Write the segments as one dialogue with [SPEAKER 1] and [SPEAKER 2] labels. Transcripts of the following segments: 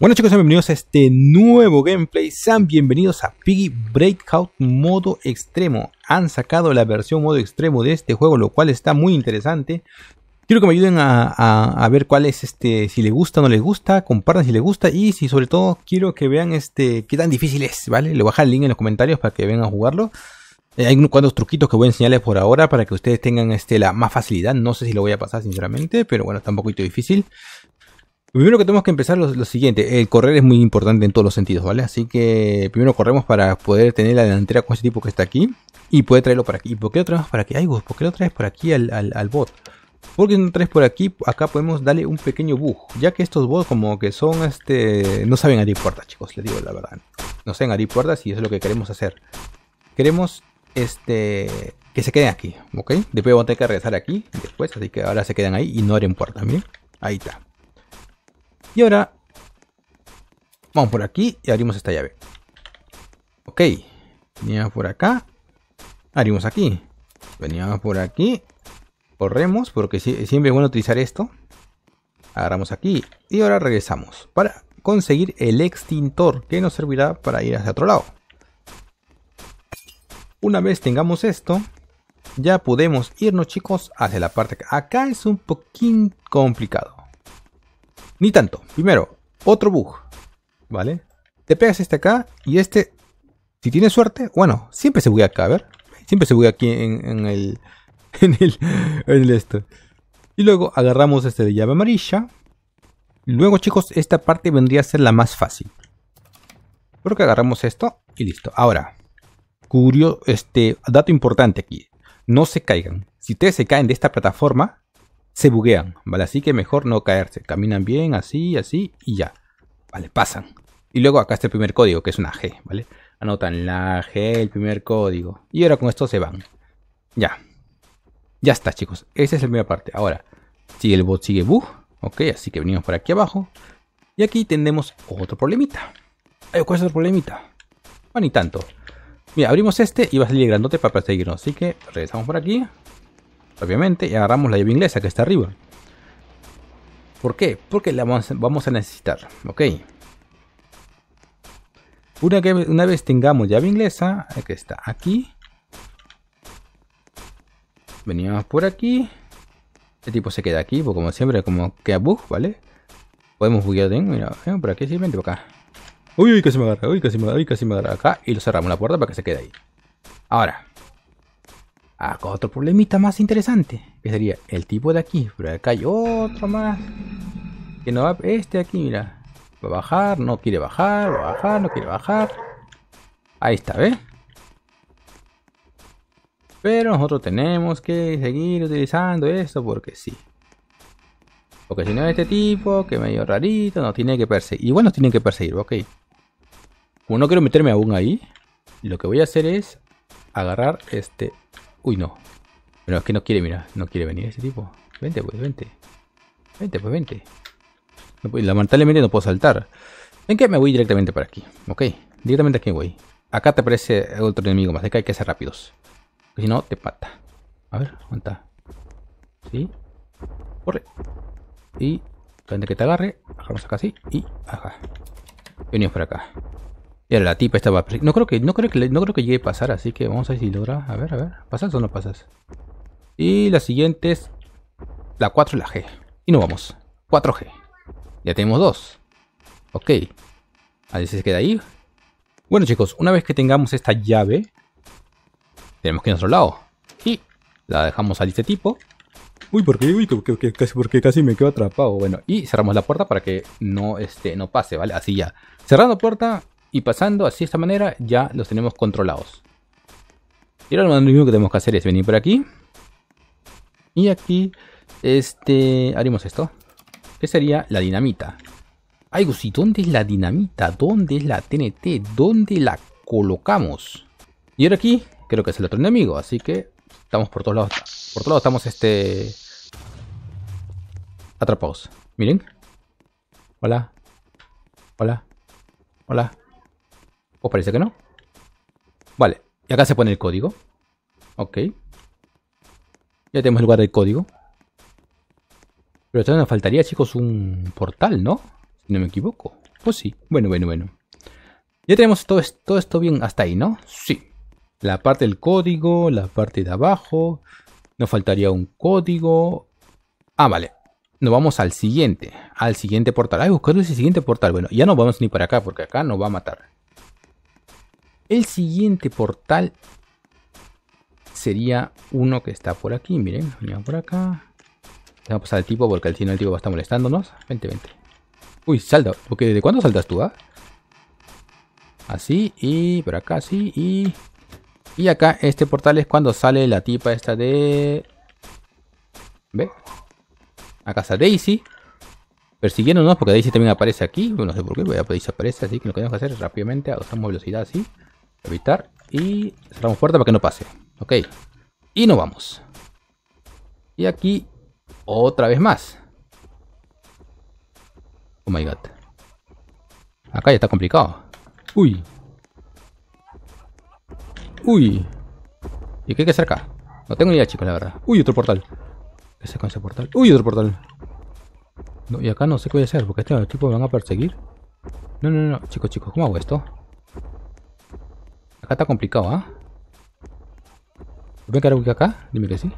[SPEAKER 1] Bueno chicos, bienvenidos a este nuevo gameplay. Sean bienvenidos a Piggy Breakout Modo Extremo. Han sacado la versión modo extremo de este juego, lo cual está muy interesante. Quiero que me ayuden a, ver cuál es este, si les gusta o no les gusta, compartan si les gusta y si sobre todo quiero que vean este qué tan difícil es, ¿vale? Le voy a dejar el link en los comentarios para que vengan a jugarlo. Eh, hay unos cuantos truquitos que voy a enseñarles por ahora para que ustedes tengan este, la más facilidad. No sé si lo voy a pasar sinceramente, pero bueno, está un poquito difícil. Primero que tenemos que empezar lo, siguiente, el correr es muy importante en todos los sentidos, ¿vale? Así que primero corremos para poder tener la delantera con este tipo que está aquí y puede traerlo para aquí. por qué lo traemos para aquí? Ay, ¿por qué lo traes por aquí al, bot? Porque no traes por aquí, acá podemos darle un pequeño bug, ya que estos bots como que son este... no saben abrir puertas, chicos, les digo la verdad. No saben abrir puertas y eso es lo que queremos hacer. Queremos este que se queden aquí, ¿ok? Después vamos a tener que regresar aquí después, así que ahora se quedan ahí y no abren puertas, miren Ahí está. Y ahora vamos por aquí y abrimos esta llave. Ok, veníamos por acá, abrimos aquí, veníamos por aquí, corremos porque siempre es bueno utilizar esto. Agarramos aquí y ahora regresamos para conseguir el extintor que nos servirá para ir hacia otro lado. Una vez tengamos esto, ya podemos irnos chicos hacia la parte acá. Acá es un poquín complicado. Ni tanto. Primero, otro bug. ¿Vale? Te pegas este acá y este, si tienes suerte, bueno, siempre se voy acá, a ver. Siempre se voy aquí en, en, el, en, el, en el esto. Y luego agarramos este de llave amarilla. Luego, chicos, esta parte vendría a ser la más fácil. Creo que agarramos esto y listo. Ahora, curio, este dato importante aquí. No se caigan. Si ustedes se caen de esta plataforma, se buguean, ¿vale? Así que mejor no caerse. Caminan bien, así, así y ya. Vale, pasan. Y luego acá está el primer código, que es una G, ¿vale? Anotan la G, el primer código. Y ahora con esto se van. Ya. Ya está, chicos. Esa es la primera parte. Ahora, si el bot sigue buh Ok, así que venimos por aquí abajo. Y aquí tenemos otro problemita. ¿Cuál es otro problemita? Bueno, ni tanto. Mira, abrimos este y va a salir el grandote para perseguirnos. Así que regresamos por aquí obviamente, y agarramos la llave inglesa que está arriba. ¿Por qué? Porque la vamos a necesitar, ¿ok? Una, una vez tengamos llave inglesa, que está aquí. veníamos por aquí. Este tipo se queda aquí, pues como siempre, como que bug, ¿vale? Podemos buguear mira, eh, por aquí simplemente por acá. Uy, uy, casi me agarra, uy, casi me agarra, uy, casi me agarra acá. Y lo cerramos la puerta para que se quede ahí. Ahora, Acá ah, otro problemita más interesante. Que sería el tipo de aquí. Pero acá hay otro más. Que no va. Este aquí, mira. Va a bajar, no quiere bajar, va a bajar, no quiere bajar. Ahí está, ¿ves? Pero nosotros tenemos que seguir utilizando esto porque sí. Porque si no este tipo, que medio rarito, nos tiene que perseguir. Igual nos tienen que perseguir, ok. Como pues no quiero meterme aún ahí, lo que voy a hacer es agarrar este Uy, no. Pero es que no quiere, mira. No quiere venir ese tipo. Vente, pues, vente. Vente, pues, vente. No, lamentablemente no puedo saltar. ¿En que Me voy directamente para aquí. Ok. Directamente aquí voy. Acá te aparece otro enemigo más. de Acá hay que ser rápidos. Porque si no, te pata A ver, aguanta. ¿Sí? Corre. Y antes que te agarre, bajamos acá así y ajá. Venimos para acá ahora la tipa estaba... No creo que, no creo que, no creo que llegue a pasar, así que vamos a ver si logra... A ver, a ver. ¿Pasas o no pasas? Y la siguiente es... La 4 y la G. Y nos vamos. 4G. Ya tenemos dos. Ok. si se queda ahí. Bueno chicos, una vez que tengamos esta llave, tenemos que ir a otro lado. Y la dejamos al este tipo. Uy, ¿por qué? Uy, casi, porque casi me quedo atrapado. Bueno, y cerramos la puerta para que no, este, no pase, ¿vale? Así ya. Cerrando puerta, y pasando así de esta manera ya los tenemos controlados. Y ahora lo mismo que tenemos que hacer es venir por aquí. Y aquí este, haremos esto. Que sería la dinamita. Ay, Gusi, ¿dónde es la dinamita? ¿Dónde es la TNT? ¿Dónde la colocamos? Y ahora aquí creo que es el otro enemigo. Así que estamos por todos lados. Por todos lados estamos este... Atrapados. Miren. Hola. Hola. Hola. ¿Os parece que no. Vale, y acá se pone el código. Ok. Ya tenemos el lugar del código. Pero todavía nos faltaría, chicos, un portal, ¿no? Si no me equivoco. Pues sí. Bueno, bueno, bueno. Ya tenemos todo, esto, todo esto bien hasta ahí, ¿no? Sí. La parte del código, la parte de abajo. Nos faltaría un código. Ah, vale. Nos vamos al siguiente. Al siguiente portal. Ay, buscar ese siguiente portal. Bueno, ya no vamos ni para acá porque acá nos va a matar. El siguiente portal sería uno que está por aquí. Miren, venía por acá. Vamos a pasar al tipo porque al final el tipo va a estar molestándonos. Vente, vente. Uy, salta. Porque ¿desde cuándo saltas tú, ah? Así y por acá, así y... Y acá este portal es cuando sale la tipa esta de... ¿Ve? Acá está Daisy. Persiguiéndonos porque Daisy también aparece aquí. No sé por qué, pero pues Daisy aparece. Así que lo que tenemos que hacer es rápidamente. otra velocidad así. Evitar y cerramos fuerte para que no pase. Ok. Y nos vamos. Y aquí otra vez más. Oh my god. Acá ya está complicado. Uy. Uy. ¿Y qué hay que hacer acá? No tengo ni idea, chicos, la verdad. Uy, otro portal. ese con ese portal? Uy, otro portal. No, y acá no sé qué voy a hacer, porque este tipo me van a perseguir. No, no, no, chicos, chicos, ¿cómo hago esto? está complicado, ¿ah? ¿eh? ¿Voy acá? Dime que sí.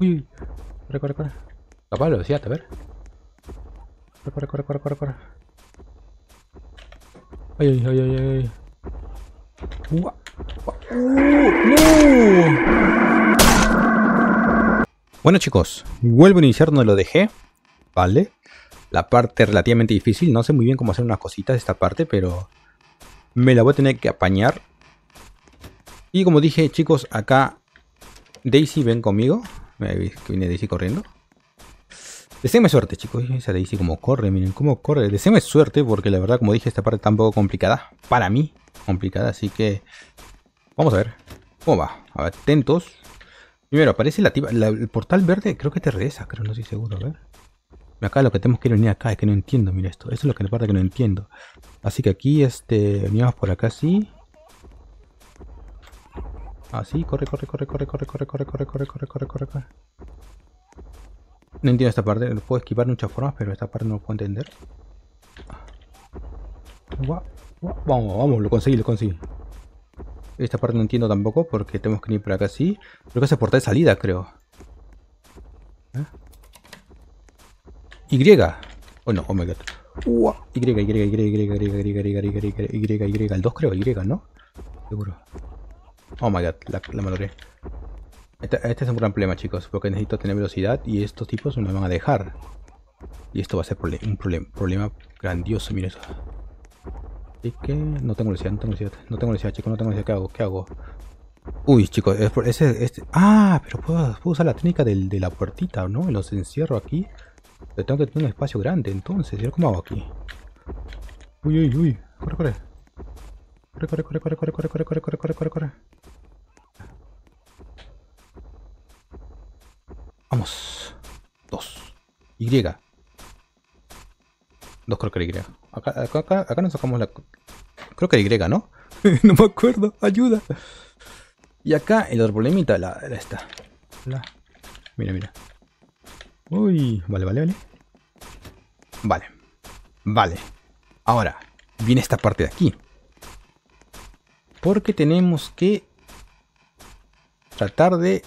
[SPEAKER 1] Uy, uy corre, corre, corre. Capaz lo decía, a ver. Corre, corre, corre, corre, corre, Ay, ay, ay, ay, ay. Uh, ¡No! Bueno chicos, vuelvo a iniciar donde lo dejé, ¿vale? La parte relativamente difícil, no sé muy bien cómo hacer unas cositas esta parte, pero me la voy a tener que apañar y como dije, chicos, acá Daisy, ven conmigo. Viene Daisy corriendo. Deseenme suerte, chicos. Esa Daisy como corre, miren cómo corre. Deseenme suerte porque la verdad, como dije, esta parte está un poco complicada. Para mí, complicada. Así que vamos a ver cómo va. A ver, atentos. Primero, aparece la, tipa, el portal verde, creo que te regresa, creo, no estoy seguro, a ver. Acá lo que tenemos que venir acá, es que no entiendo, mira esto. Eso es lo que la parte que no entiendo. Así que aquí, este, veníamos por acá, sí. Así, corre, corre, corre, corre, corre, corre, corre, corre, corre, corre, corre, corre, corre. No entiendo esta parte, lo puedo esquivar de muchas formas, pero esta parte no lo puedo entender. Vamos, vamos, lo conseguí, lo conseguí. Esta parte no entiendo tampoco porque tenemos que ir por acá sí, Creo que es el portal de salida, creo. Y. Oh no, omega. y, y, Y, Y, Y, Y, Y, Y, Y, Y, Y, Y, el 2 creo, Y, ¿no? Seguro. Oh my god, la, la Este, es un gran problema, chicos, porque necesito tener velocidad y estos tipos no me van a dejar. Y esto va a ser un problema grandioso, miren eso. Así que no tengo velocidad, no tengo velocidad, no tengo velocidad, chicos, no tengo velocidad, ¿qué hago? ¿Qué hago? Uy, chicos, es por ese, Ah, pero puedo, usar la técnica de la puertita, ¿no? Los encierro aquí. Pero tengo que tener un espacio grande, entonces. ¿Y cómo hago aquí? Uy, uy, uy. corre. Corre, corre, corre, corre, corre, corre, corre, corre, corre, corre, corre, corre. Vamos. Dos. Y. Dos creo que era Y. Acá, acá, acá, nos sacamos la... Creo que era Y, ¿no? no me acuerdo. Ayuda. Y acá el otro problemita. La, la esta. La... Mira, mira. Uy. Vale, vale, vale. Vale. Vale. Ahora. Viene esta parte de aquí. Porque tenemos que... Tratar de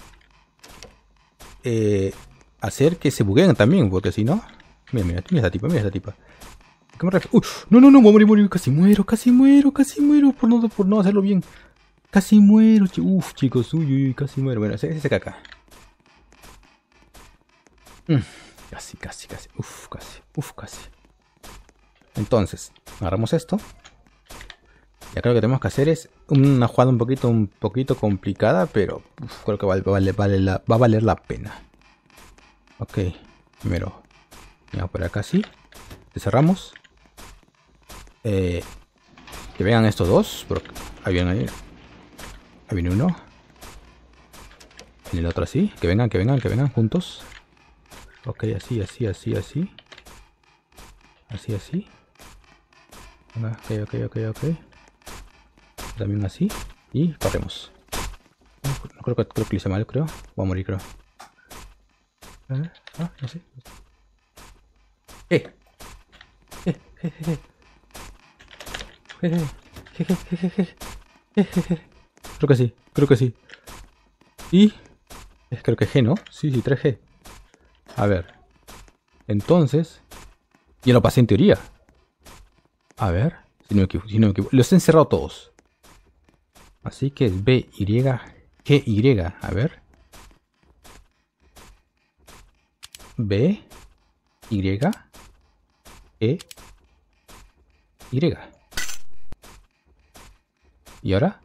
[SPEAKER 1] eh, hacer que se bugueen también, porque si no. Mira, mira, mira esta tipa, mira esta tipa. No, no, no, voy a morir, morir. Casi muero, casi muero, casi muero por no, por no hacerlo bien. Casi muero, Uf, chicos, uy, uy, casi muero. Bueno, ese, es el Mm, casi, casi, casi. Uf, casi, uf, casi. Entonces, agarramos esto. Y acá lo que tenemos que hacer es una jugada un poquito, un poquito complicada, pero creo que vale, vale, la, va a valer la pena. Ok, primero, ya por acá sí. le cerramos. Eh, que vengan estos dos. Porque ahí viene, ahí. viene uno. En el otro así. Que vengan, que vengan, que vengan juntos. Ok, así, así, así, así. Así, así. Ok, ok, ok, ok también así. Y paremos. No, creo, que creo que lo hice mal, creo. Voy a morir, creo. no sé. Creo que sí, creo que sí. Y... Creo que G, ¿no? Sí, sí, 3G. A ver. Entonces... Ya lo pasé en teoría. A ver. Si no me equivoco. Si no me equivoco. Los he encerrado todos. Así que es BY, Y. a ver. B, Y, E, Y. ¿Y ahora?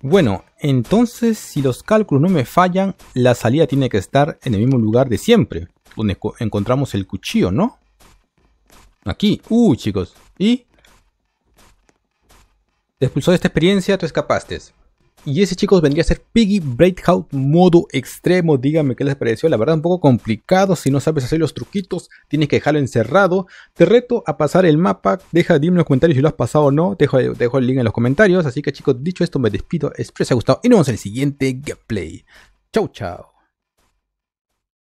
[SPEAKER 1] Bueno, entonces si los cálculos no me fallan, la salida tiene que estar en el mismo lugar de siempre, donde encontramos el cuchillo, ¿no? Aquí, uh chicos, y te expulsó de esta experiencia, tú escapaste. Y ese chicos vendría a ser Piggy Breakout modo extremo. Díganme qué les pareció. La verdad, un poco complicado. Si no sabes hacer los truquitos, tienes que dejarlo encerrado. Te reto a pasar el mapa. Deja, dime en los comentarios si lo has pasado o no. Te dejo, el link en los comentarios. Así que chicos, dicho esto, me despido. Espero que os haya gustado. Y nos vemos en el siguiente gameplay. Chau, chao.